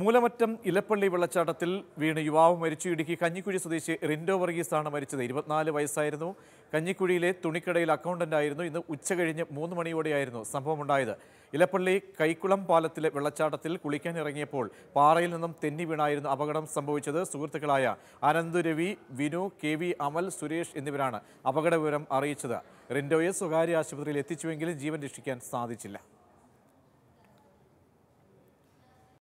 മൂലമറ്റം ഇലപ്പള്ളി വെള്ളച്ചാട്ടത്തിൽ വീണ് യുവാവ് മരിച്ചു ഇടുക്കി കഞ്ഞിക്കുഴി സ്വദേശി റിൻഡോ വർഗീസാണ് മരിച്ചത് ഇരുപത്തിനാല് വയസ്സായിരുന്നു കഞ്ഞിക്കുഴിയിലെ തുണിക്കടയിൽ അക്കൗണ്ടൻ്റായിരുന്നു ഇന്ന് ഉച്ചകഴിഞ്ഞ് മൂന്ന് മണിയോടെയായിരുന്നു സംഭവമുണ്ടായത് ഇലപ്പള്ളി കൈക്കുളം പാലത്തിലെ വെള്ളച്ചാട്ടത്തിൽ കുളിക്കാൻ ഇറങ്ങിയപ്പോൾ പാറയിൽ നിന്നും തെന്നി വീണായിരുന്നു അപകടം സംഭവിച്ചത് സുഹൃത്തുക്കളായ അനന്ത് രവി വിനു കെ വി അമൽ സുരേഷ് എന്നിവരാണ് അപകട വിവരം അറിയിച്ചത് റിൻഡോയെ സ്വകാര്യ ആശുപത്രിയിൽ എത്തിച്ചുവെങ്കിലും ജീവൻ രക്ഷിക്കാൻ സാധിച്ചില്ല